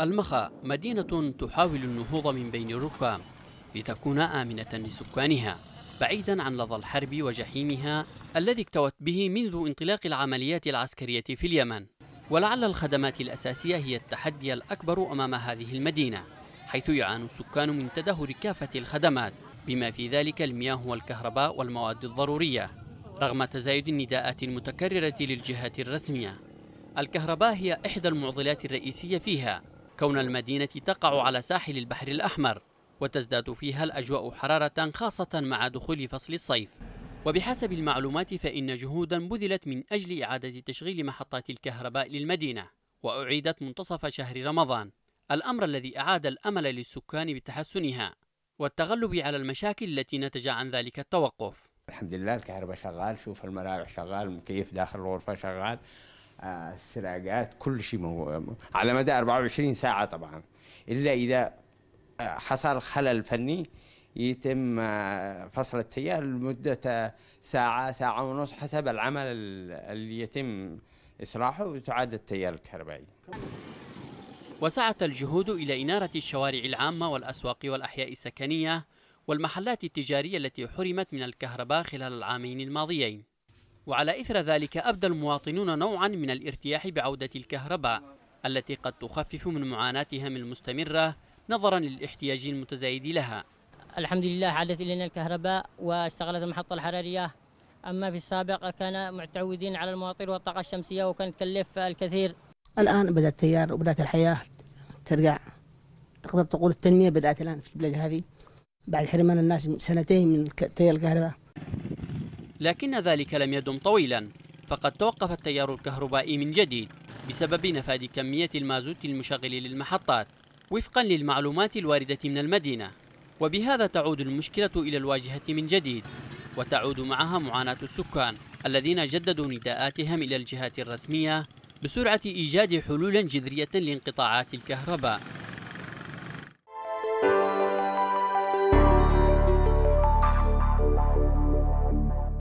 المخا مدينة تحاول النهوض من بين الركام لتكون آمنة لسكانها بعيدا عن لظى الحرب وجحيمها الذي اكتوت به منذ انطلاق العمليات العسكرية في اليمن ولعل الخدمات الأساسية هي التحدي الأكبر أمام هذه المدينة حيث يعاني السكان من تدهور كافة الخدمات بما في ذلك المياه والكهرباء والمواد الضرورية رغم تزايد النداءات المتكررة للجهات الرسمية الكهرباء هي إحدى المعضلات الرئيسية فيها كون المدينة تقع على ساحل البحر الأحمر وتزداد فيها الأجواء حرارة خاصة مع دخول فصل الصيف وبحسب المعلومات فإن جهودا بذلت من أجل إعادة تشغيل محطات الكهرباء للمدينة وأعيدت منتصف شهر رمضان الأمر الذي أعاد الأمل للسكان بتحسنها والتغلب على المشاكل التي نتج عن ذلك التوقف الحمد لله الكهرباء شغال شوف المراوح شغال مكيف داخل الغرفة شغال السراقات كل شيء على مدى 24 ساعة طبعا إلا إذا آه، حصل خلل فني يتم آه، فصل التيار لمدة آه، ساعة ساعة ونص حسب العمل اللي يتم إصلاحه وتعاد التيار الكهربائي وسعت الجهود إلى إنارة الشوارع العامة والأسواق والأحياء السكنية والمحلات التجارية التي حرمت من الكهرباء خلال العامين الماضيين وعلى إثر ذلك أبدى المواطنون نوعا من الارتياح بعودة الكهرباء التي قد تخفف من معاناتهم المستمرة نظرا للاحتياج المتزايد لها الحمد لله عادت إلينا الكهرباء واشتغلت المحطة الحرارية أما في السابق كان متعودين على المواطير والطاقة الشمسية وكان تكلف الكثير الآن بدأ التيار وبدأت الحياة ترجع تقدر تقول التنمية بدأت الآن في البلاد هذه بعد حرمان الناس سنتين من تيار الكهرباء لكن ذلك لم يدم طويلا فقد توقف التيار الكهربائي من جديد بسبب نفاد كمية المازوت المشغل للمحطات وفقا للمعلومات الواردة من المدينة وبهذا تعود المشكلة إلى الواجهة من جديد وتعود معها معاناة السكان الذين جددوا نداءاتهم إلى الجهات الرسمية بسرعة إيجاد حلول جذرية لانقطاعات الكهرباء